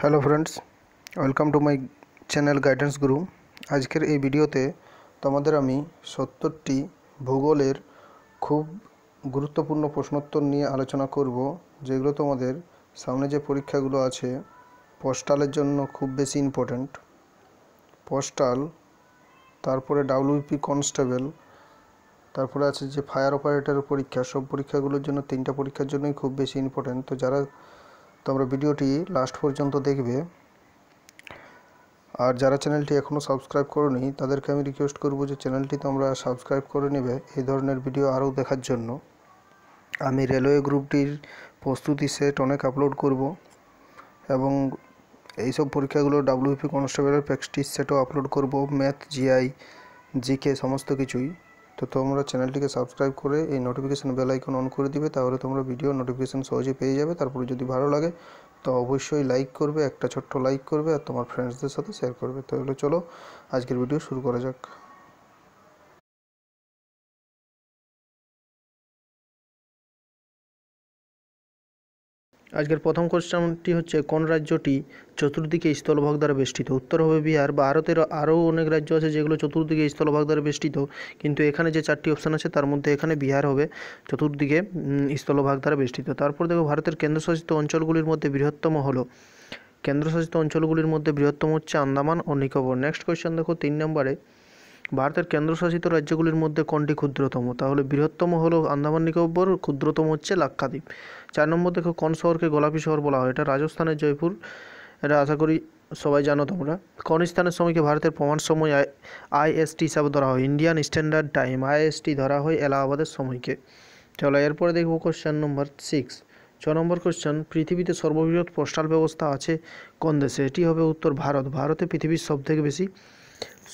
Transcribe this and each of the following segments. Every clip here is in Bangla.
hello friends welcome to my channel guidance group আজকের এই ভিডিওতে তোমাদের আমি সত্তরটি ভূগোলের খুব গুরুত্বপূর্ণ প্রশ্নোত্তর নিয়ে আলোচনা করব যেগুলো তোমাদের সামনে যে পরীক্ষাগুলো আছে পোস্টালের জন্য খুব বেশি ইম্পর্ট্যান্ট পোস্টাল তারপরে ডাব্লিউপি কনস্টেবল তারপরে আছে যে ফায়ার অপারেটর পরীক্ষা সব পরীক্ষাগুলোর জন্য তিনটা পরীক্ষার জন্যই খুব বেশি ইম্পর্ট্যান্ট তো যারা তোমরা ভিডিওটি লাস্ট পর্যন্ত দেখবে আর যারা চ্যানেলটি এখনও সাবস্ক্রাইব করনি তাদেরকে আমি রিকোয়েস্ট করব যে চ্যানেলটি তোমরা সাবস্ক্রাইব করে নেবে এই ধরনের ভিডিও আরও দেখার জন্য আমি রেলওয়ে গ্রুপটির প্রস্তুতি সেট অনেক আপলোড করব এবং এই সব পরীক্ষাগুলো ডাব্লিউপি কনস্টেবলের প্র্যাকটিস সেটও আপলোড করব ম্যাথ জিআই জিকে সমস্ত কিছুই তো তোমরা চ্যানেলটিকে সাবস্ক্রাইব করে এই নোটিফিকেশান বেল আইকন অন করে দিবে তাহলে তোমরা ভিডিও নোটিফিকেশান সহজে পেয়ে যাবে তারপরে যদি ভালো লাগে তো অবশ্যই লাইক করবে একটা ছোট্ট লাইক করবে আর তোমার ফ্রেন্ডসদের সাথে শেয়ার করবে তাহলে চলো আজকের ভিডিও শুরু করা যাক আজকের প্রথম কোশ্চেনটি হচ্ছে কোন রাজ্যটি চতুর্দিকে স্থলভাগ দ্বারা বেষ্টিত উত্তর হবে বিহার ভারতের আরও অনেক রাজ্য আছে যেগুলো চতুর্দিকে স্থলভাগ দ্বারা বেষ্টিত কিন্তু এখানে যে চারটি অপশান আছে তার মধ্যে এখানে বিহার হবে চতুর্দিকে স্থলভাগ দ্বারা বেষ্টিত তারপর দেখো ভারতের কেন্দ্রশাসিত অঞ্চলগুলির মধ্যে বৃহত্তম হলো কেন্দ্রশাসিত অঞ্চলগুলির মধ্যে বৃহত্তম হচ্ছে আন্দামান ও নিকোবর নেক্সট কোয়েশ্চেন দেখো তিন নম্বরে ভারতের কেন্দ্রশাসিত রাজ্যগুলির মধ্যে কোনটি ক্ষুদ্রতম তাহলে বৃহত্তম হলো আন্দামান নিকোবর ক্ষুদ্রতম হচ্ছে লাক্ষাদ্বীপ চার নম্বর দেখো কোন শহরকে গোলাপী শহর বলা হয় এটা রাজস্থানের জয়পুর এটা আশা করি সবাই জানো তোমরা কোন স্থানের সময়কে ভারতের প্রমাণ সময় আইএসটি হিসাবে ধরা হয় ইন্ডিয়ান স্ট্যান্ডার্ড টাইম আইএসটি ধরা হয় এলাহাবাদের সময়কে চলো এরপরে দেখবো কোশ্চেন নম্বর সিক্স ছ নম্বর কোশ্চেন পৃথিবীতে সর্ববৃহৎ পোস্টাল ব্যবস্থা আছে কোন দেশে এটি হবে উত্তর ভারত ভারতে পৃথিবীর সবথেকে বেশি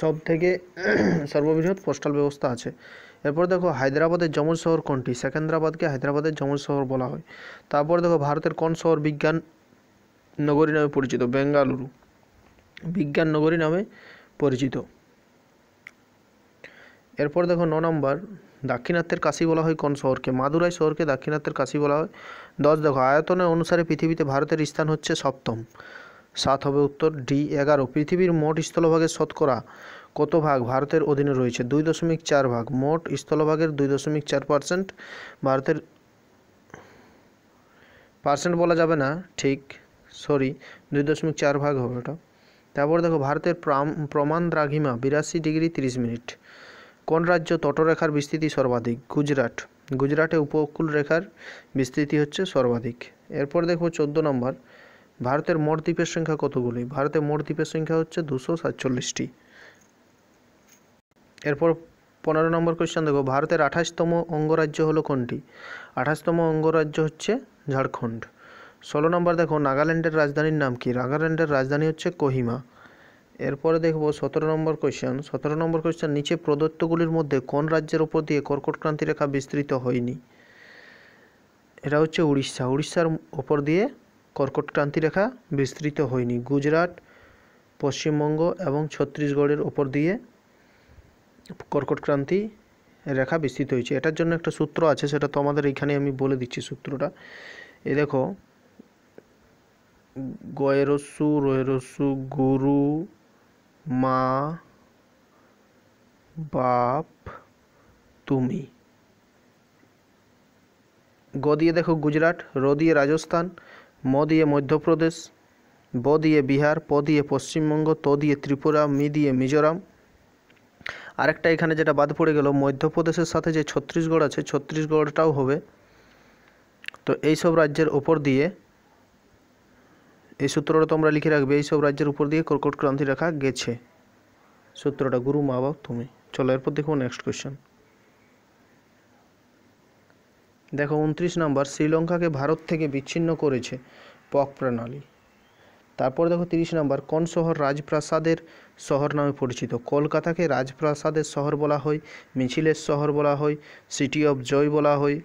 সব থেকে সর্ববৃহৎ পোস্টাল ব্যবস্থা আছে এরপর দেখো হায়দ্রাবাদের যমুন শহর কোনটি সেকেন্দ্রাবাদকে হায়দ্রাবাদের যমুন শহর বলা হয় তারপর দেখো ভারতের কোন শহর বিজ্ঞান নগরী নামে পরিচিত বেঙ্গালুরু বিজ্ঞান নগরী নামে পরিচিত এরপর দেখো ন নম্বর দাক্ষিণাত্যের কাশি বলা হয় কোন শহরকে মাদুরাই শহরকে দাক্ষিণাত্যের কাশি বলা হয় দশ দেখো আয়তনের অনুসারে পৃথিবীতে ভারতের স্থান হচ্ছে সপ্তম সাত হবে উত্তর ডি এগারো পৃথিবীর মোট স্থলভাগের শতকরা কত ভাগ ভারতের অধীনে রয়েছে দুই দশমিক চার ভাগ মোট স্থলভাগের দুই দশমিক চার পার্সেন্ট ভারতের পার্সেন্ট বলা যাবে না ঠিক সরি দুই দশমিক চার ভাগ হবে ওটা তারপর দেখো ভারতের প্রমাণ দ্রাঘিমা বিরাশি ডিগ্রি তিরিশ মিনিট কোন রাজ্য তটরেখার বিস্তৃতি সর্বাধিক গুজরাট গুজরাটে উপকূল রেখার বিস্তৃতি হচ্ছে সর্বাধিক এরপর দেখো চোদ্দো নম্বর ভারতের মোট দ্বীপের সংখ্যা কতগুলি ভারতের মোট দ্বীপের সংখ্যা হচ্ছে দুশো সাতচল্লিশটি এরপর পনেরো নম্বর কোয়েশ্চেন দেখো ভারতের আঠাশতম অঙ্গরাজ্য হলো কোনটি আঠাশতম অঙ্গরাজ্য হচ্ছে ঝাড়খণ্ড ষোলো নম্বর দেখো নাগাল্যান্ডের রাজধানীর নাম কি নাগাল্যান্ডের রাজধানী হচ্ছে কোহিমা এরপরে দেখব সতেরো নম্বর কোয়েশ্চেন সতেরো নম্বর কোয়েশ্চেন নিচে প্রদত্তগুলির মধ্যে কোন রাজ্যের ওপর দিয়ে কর্কট ক্রান্তি রেখা বিস্তৃত হয়নি এটা হচ্ছে উড়িষ্যা উড়িষ্যার ওপর দিয়ে কর্কট রেখা বিস্তৃত হয়নি গুজরাট পশ্চিমবঙ্গ এবং ছত্তিশগড়ের ওপর দিয়ে কর্কট ক্রান্তি রেখা বিস্তৃত হয়েছে এটার জন্য একটা সূত্র আছে সেটা তো আমাদের এখানে আমি বলে দিচ্ছি সূত্রটা এ দেখো গয়েরসু রয়েরসু গুরু মা বাপ তুমি গদিয়ে দেখো গুজরাট রদিয়ে রাজস্থান ম দিয়ে মধ্যপ্রদেশ ব দিয়ে বিহার প দিয়ে পশ্চিমবঙ্গ ত দিয়ে ত্রিপুরা মি দিয়ে মিজোরাম আরেকটা এখানে যেটা বাদ পড়ে গেল মধ্যপ্রদেশের সাথে যে ছত্তিশগড় আছে ছত্তিশগড়টাও হবে তো এই সব রাজ্যের ওপর দিয়ে এই সূত্রটা তোমরা লিখে রাখবে এই সব রাজ্যের উপর দিয়ে কর্কট ক্রান্তি রাখা গেছে সূত্রটা গুরু মা বাপ তুমি চলো এরপর দেখো নেক্সট কোয়েশ্চেন দেখো উনত্রিশ নম্বর শ্রীলঙ্কাকে ভারত থেকে বিচ্ছিন্ন করেছে পক প্রণালী তারপর দেখো তিরিশ নম্বর কোন শহর রাজপ্রাসাদের শহর নামে পরিচিত কলকাতাকে রাজপ্রাসাদের শহর বলা হয় মিছিলের শহর বলা হয় সিটি অফ জয় বলা হয়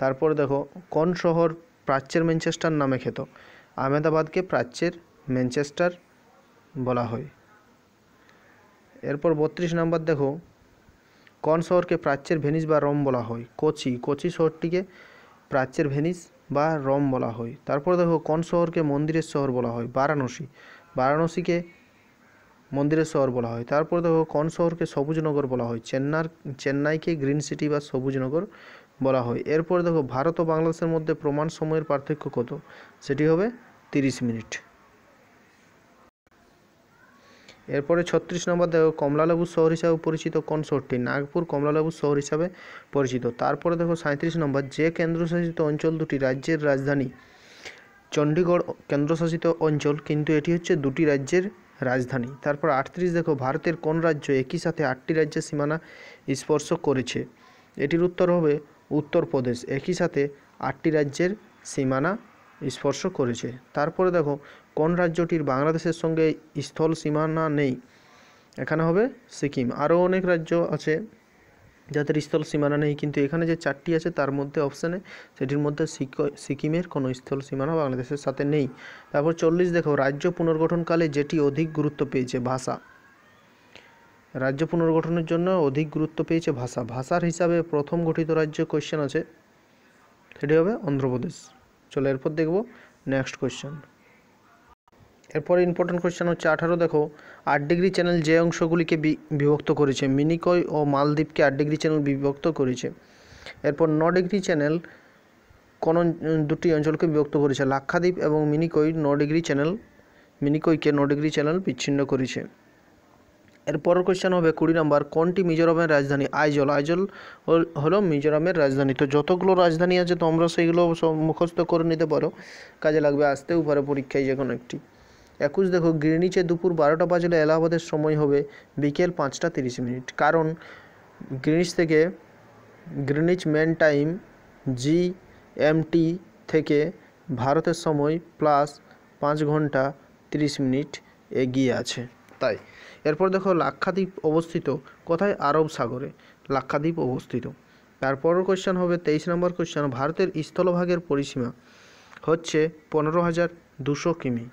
তারপর দেখো কোন শহর প্রাচ্যের ম্যানচেস্টার নামে খেত আহমেদাবাদকে প্রাচ্যের ম্যানচেস্টার বলা হয় এরপর বত্রিশ নম্বর দেখো কোন শহরকে প্রাচ্যের ভেনিস বা রোম বলা হয় কোচি কোচি শহরটিকে প্রাচ্যের ভেনিস বা রম বলা হয় তারপর দেখো কোন শহরকে মন্দিরের শহর বলা হয় বারাণসী বারাণসীকে মন্দিরের শহর বলা হয় তারপর দেখো কোন শহরকে সবুজ নগর বলা হয় চেন্নার চেন্নাইকে গ্রিন সিটি বা সবুজ নগর বলা হয় এরপর দেখো ভারত ও বাংলাদেশের মধ্যে প্রমাণ সময়ের পার্থক্য কত সেটি হবে তিরিশ মিনিট এরপরে ছত্রিশ নম্বর দেখো কমলালেবু শহর হিসাবে পরিচিত কোন শহরটি নাগপুর কমলালেবু শহর হিসাবে পরিচিত তারপরে দেখো সাঁত্রিশ নম্বর যে কেন্দ্রশাসিত অঞ্চল দুটি রাজ্যের রাজধানী চণ্ডীগড় কেন্দ্রশাসিত অঞ্চল কিন্তু এটি হচ্ছে দুটি রাজ্যের রাজধানী তারপর আটত্রিশ দেখো ভারতের কোন রাজ্য একই সাথে আটটি রাজ্যের সীমানা স্পর্শ করেছে এটির উত্তর হবে উত্তরপ্রদেশ একই সাথে আটটি রাজ্যের সীমানা স্পর্শ করেছে তারপরে দেখো কোন রাজ্যটির বাংলাদেশের সঙ্গে স্থল সীমানা নেই এখানে হবে সিকিম আরও অনেক রাজ্য আছে যাদের স্থল সীমানা নেই কিন্তু এখানে যে চারটি আছে তার মধ্যে অপশানে সেটির মধ্যে সিকিমের কোনো স্থল সীমানা বাংলাদেশের সাথে নেই তারপর চল্লিশ দেখো রাজ্য পুনর্গঠনকালে যেটি অধিক গুরুত্ব পেয়েছে ভাষা রাজ্য পুনর্গঠনের জন্য অধিক গুরুত্ব পেয়েছে ভাষা ভাষার হিসাবে প্রথম গঠিত রাজ্য কোয়েশ্চেন আছে সেটি হবে অন্ধ্রপ্রদেশ চলো এরপর দেখব নেক্সট কোয়েশ্চেন এরপরে ইম্পর্টেন্ট কোয়েশ্চেন হচ্ছে আঠারো দেখো আট ডিগ্রি চ্যানেল যে অংশগুলিকে বিভক্ত করেছে মিনিকয় ও মালদ্বীপকে আট ডিগ্রি চ্যানেল বিভক্ত করেছে এরপর ন ডিগ্রি চ্যানেল কোন দুটি অঞ্চলকে বিভক্ত করেছে লাক্ষাদ্বীপ এবং মিনিকই ন ডিগ্রি চ্যানেল মিনিকইকে ন ডিগ্রি চ্যানেল বিচ্ছিন্ন করেছে এরপর কোশ্চেন হবে কুড়ি নম্বর কোনটি মিজোরামের রাজধানী আইজল আইজল হলো মিজোরামের রাজধানী তো যতগুলো রাজধানী আছে তোমরা সেইগুলো মুখস্থ করে নিতে পারো কাজে লাগবে আসতেও পারে পরীক্ষায় যে কোনো একটি একুশ দেখো গ্রিনিচে দুপুর বারোটা বাজলে এলাহাবাদের সময় হবে বিকেল পাঁচটা তিরিশ মিনিট কারণ গ্রিনিচ থেকে Greenwich mean time G M T থেকে ভারতের সময় প্লাস পাঁচ ঘন্টা তিরিশ মিনিট এগিয়ে আছে তাই এরপর দেখো লাক্ষাদ্বীপ অবস্থিত কোথায় আরব সাগরে লাক্ষাদ্বীপ অবস্থিত তারপর কোশ্চেন হবে তেইশ নম্বর কোশ্চেন ভারতের স্থলভাগের পরিসীমা হচ্ছে পনেরো হাজার দুশো কিমি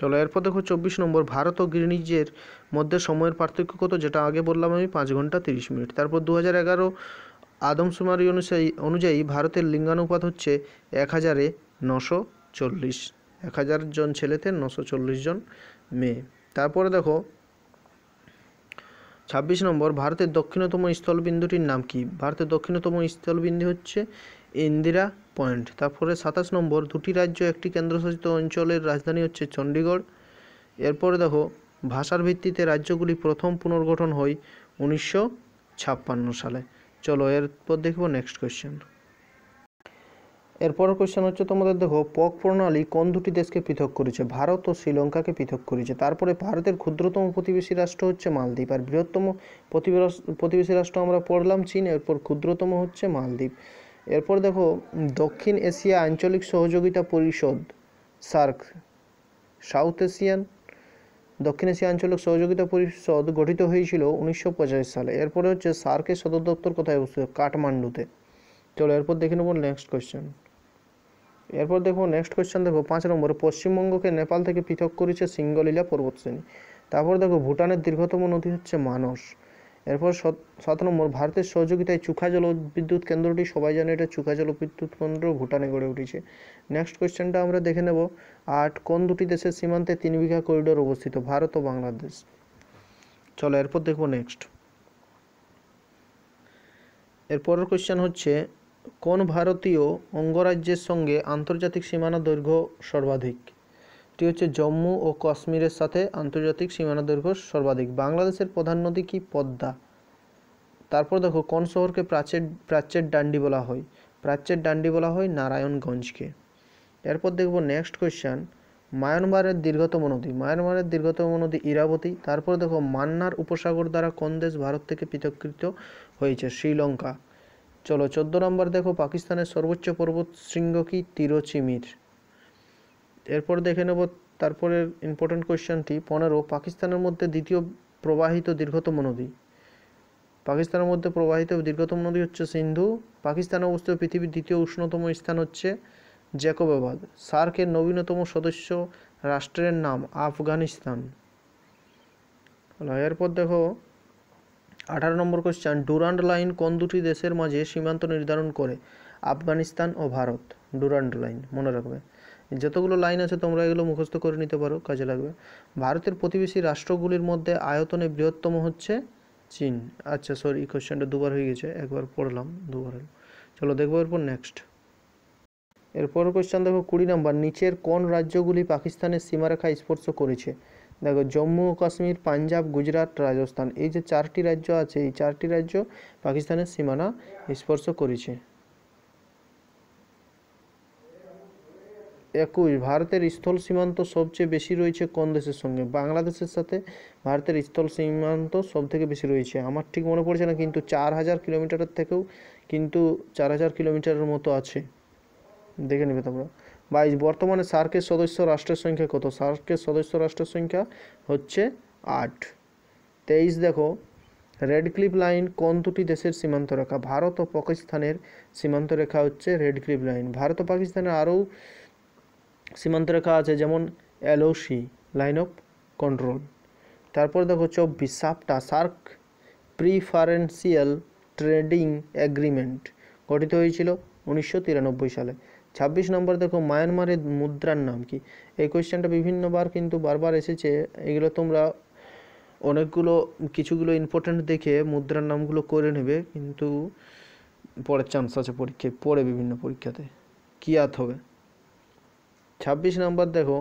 চলো এরপর দেখো চব্বিশ নম্বর ভারত ও গ্রিনিজের মধ্যে সময়ের পার্থক্য কত যেটা আগে বললাম আমি পাঁচ ঘন্টা তিরিশ মিনিট তারপর দু হাজার এগারো আদমশুমারি অনুযায়ী অনুযায়ী ভারতের লিঙ্গানুপাত হচ্ছে এক হাজারে নশো চল্লিশ এক হাজার জন ছেলেতে নশো চল্লিশ জন মেয়ে তারপরে দেখো ছাব্বিশ নম্বর ভারতের দক্ষিণতম স্থলবিন্দুটির নাম কি ভারতের দক্ষিণতম স্থলবিন্দু হচ্ছে ইন্দিরা পয়েন্ট তারপরে সাতাশ নম্বর দুটি রাজ্য একটি কেন্দ্রশাসিত অঞ্চলের রাজধানী হচ্ছে চণ্ডীগড় এরপরে দেখো ভাষার ভিত্তিতে রাজ্যগুলি প্রথম পুনর্গঠন হয় উনিশশো ছাপ্পান্ন সালে চলো এরপর দেখব নেক্সট কোয়েশ্চেন এরপর কোয়েশ্চেন হচ্ছে তোমাদের দেখো পক প্রণালী কোন দুটি দেশকে পৃথক করেছে ভারত ও শ্রীলঙ্কাকে পৃথক করেছে তারপরে ভারতের ক্ষুদ্রতম প্রতিবেশী রাষ্ট্র হচ্ছে মালদ্বীপ আর বৃহত্তম প্রতিবেশী রাষ্ট্র আমরা পড়লাম চীন এরপর ক্ষুদ্রতম হচ্ছে মালদ্বীপ এরপর দেখো দক্ষিণ এশিয়া আঞ্চলিক সহযোগিতা পরিষদ সার্ক সাউথ এশিয়ান দক্ষিণ এশিয়া আঞ্চলিক সহযোগিতা পরিষদ গঠিত হয়েছিল উনিশশো সালে এরপরে হচ্ছে সার্কের সদর দপ্তর কোথায় অবস্থিত কাঠমান্ডুতে চলো এরপর দেখে নেবো নেক্সট কোয়েশ্চেন এরপর দেখো নেক্সট কোয়েশ্চেন দেখো পাঁচ নম্বরে পশ্চিমবঙ্গকে নেপাল থেকে পৃথক করেছে সিঙ্গলীলা পর্বতশ্রেণী তারপর দেখো ভুটানের দীর্ঘতম নদী হচ্ছে মানস এরপর সাত নম্বর ভারতের সহযোগিতায় চুখা জল বিদ্যুৎ কেন্দ্রটি সবাই জানে এটা চুখা জল বিদ্যুৎ কেন্দ্র ভুটানে গড়ে উঠেছে নেক্সট কোয়েশ্চেনটা আমরা দেখে নেব আট কোন দুটি দেশের সীমান্তে তিন বিঘা করিডোর অবস্থিত ভারত ও বাংলাদেশ চলো এরপর দেখব নেক্সট এরপরের কোয়েশ্চেন হচ্ছে কোন ভারতীয় অঙ্গরাজ্যের সঙ্গে আন্তর্জাতিক সীমানা দৈর্ঘ্য সর্বাধিক টি হচ্ছে জম্মু ও কাশ্মীরের সাথে আন্তর্জাতিক সীমানা দৈর্ঘ্য সর্বাধিক বাংলাদেশের প্রধান নদী কি পদ্মা তারপর দেখো কোন শহরকে প্রাচ্যের প্রাচ্যের ডান্ডি বলা হয় প্রাচ্যের ডান্ডি বলা হয় নারায়ণগঞ্জকে এরপর দেখব নেক্সট কোয়েশ্চান মায়ানমারের দীর্ঘতম নদী মায়ানমারের দীর্ঘতম নদী ইরাবতী তারপর দেখো মান্নার উপসাগর দ্বারা কোন দেশ ভারত থেকে পৃথককৃত হয়েছে শ্রীলঙ্কা চলো চোদ্দ নম্বর দেখো পাকিস্তানের সর্বোচ্চ পর্বত শৃঙ্গ কি তিরোচিমির এরপর দেখে নেব তারপরের ইম্পর্টেন্ট কোয়েশ্চনটি পনেরো পাকিস্তানের মধ্যে দ্বিতীয় প্রবাহিত দীর্ঘতম নদী পাকিস্তানের মধ্যে প্রবাহিত দীর্ঘতম নদী হচ্ছে সিন্ধু পাকিস্তানে অবস্থিত পৃথিবীর দ্বিতীয় উষ্ণতম স্থান হচ্ছে জ্যাকোবাবাদ সার্কের নবীনতম সদস্য রাষ্ট্রের নাম আফগানিস্তান এরপর দেখো আঠারো নম্বর কোশ্চেন ডুরান্ড লাইন কোন দুটি দেশের মাঝে সীমান্ত নির্ধারণ করে আফগানিস্তান ও ভারত ডুরান্ড লাইন মনে রাখবে যতগুলো লাইন আছে তোমরা এগুলো মুখস্থ করে নিতে পারো কাজে লাগবে ভারতের প্রতিবেশী রাষ্ট্রগুলির মধ্যে আয়তনে বৃহত্তম হচ্ছে চীন আচ্ছা সরি কোয়েশ্চেনটা দুবার হয়ে গেছে একবার পড়লাম দুবার হলো চলো দেখবো এরপর নেক্সট এরপর কোয়েশ্চেন দেখো কুড়ি নাম্বার নিচের কোন রাজ্যগুলি পাকিস্তানের সীমারেখা স্পর্শ করেছে দেখো জম্মু ও কাশ্মীর পাঞ্জাব গুজরাট রাজস্থান এই যে চারটি রাজ্য আছে এই চারটি রাজ্য পাকিস্তানের সীমানা স্পর্শ করেছে একুশ ভারতের স্থল সীমান্ত সবচেয়ে বেশি রয়েছে কোন দেশের সঙ্গে বাংলাদেশের সাথে ভারতের স্থল সীমান্ত সব থেকে বেশি রয়েছে আমার ঠিক মনে পড়ছে না কিন্তু চার হাজার কিলোমিটারের থেকেও কিন্তু চার হাজার কিলোমিটারের মতো আছে দেখে নেবে তোমরা বাইশ বর্তমানে সার্কের সদস্য রাষ্ট্রের সংখ্যা কত সার্কের সদস্য রাষ্ট্রের সংখ্যা হচ্ছে আট তেইশ দেখো রেড ক্লিপ লাইন কোন দুটি দেশের সীমান্ত রেখা ভারত ও পাকিস্তানের সীমান্ত রেখা হচ্ছে রেড ক্লিপ লাইন ভারত ও পাকিস্তানের আরও সীমান্ত রেখা আছে যেমন এলওসি লাইন অফ কন্ট্রোল তারপর দেখো চব্বিশ সাপটা সার্ক প্রিফারেন্সিয়াল ট্রেডিং অ্যাগ্রিমেন্ট গঠিত হয়েছিল উনিশশো সালে ছাব্বিশ নম্বর দেখো মায়ানমারের মুদ্রার নাম কি এই কোয়েশ্চেনটা বিভিন্নবার কিন্তু বারবার এসেছে এগুলো তোমরা অনেকগুলো কিছুগুলো ইম্পর্ট্যান্ট দেখে মুদ্রার নামগুলো করে নেবে কিন্তু পড়ার চান্স আছে পরীক্ষায় পড়ে বিভিন্ন পরীক্ষাতে কী আত হবে ছাব্বিশ নাম্বার দেখো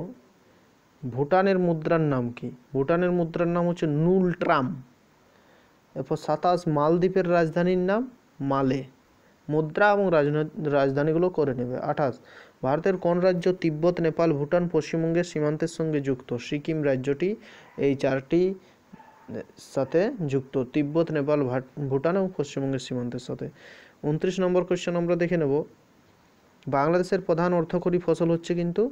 ভুটানের মুদ্রার নাম কি ভুটানের মুদ্রার নাম হচ্ছে নুল ট্রাম এরপর সাতাশ মালদ্বীপের রাজধানীর নাম মালে মুদ্রা এবং রাজধানীগুলো করে নেবে আঠাশ ভারতের কোন রাজ্য তিব্বত নেপাল ভুটান পশ্চিমবঙ্গের সীমান্তের সঙ্গে যুক্ত সিকিম রাজ্যটি এই চারটি সাথে যুক্ত তিব্বত নেপাল ভুটান এবং পশ্চিমবঙ্গের সীমান্তের সাথে উনত্রিশ নম্বর কোয়েশ্চেন আমরা দেখে নেব বাংলাদেশের প্রধান অর্থকরী ফসল হচ্ছে কিন্তু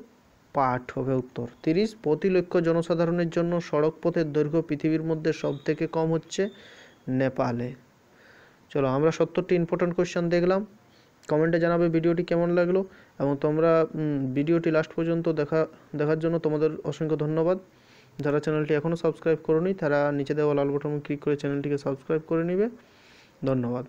পাট হবে উত্তর তিরিশ প্রতি লক্ষ জনসাধারণের জন্য সড়ক পথের দৈর্ঘ্য পৃথিবীর মধ্যে সব থেকে কম হচ্ছে নেপালে চলো আমরা সত্তরটি ইম্পর্ট্যান্ট কোয়েশ্চেন দেখলাম কমেন্টে জানাবে ভিডিওটি কেমন লাগলো এবং তোমরা ভিডিওটি লাস্ট পর্যন্ত দেখা দেখার জন্য তোমাদের অসংখ্য ধন্যবাদ যারা চ্যানেলটি এখনও সাবস্ক্রাইব করনি তারা নিচে দেওয়া লাল বটন ক্লিক করে চ্যানেলটিকে সাবস্ক্রাইব করে নিবে ধন্যবাদ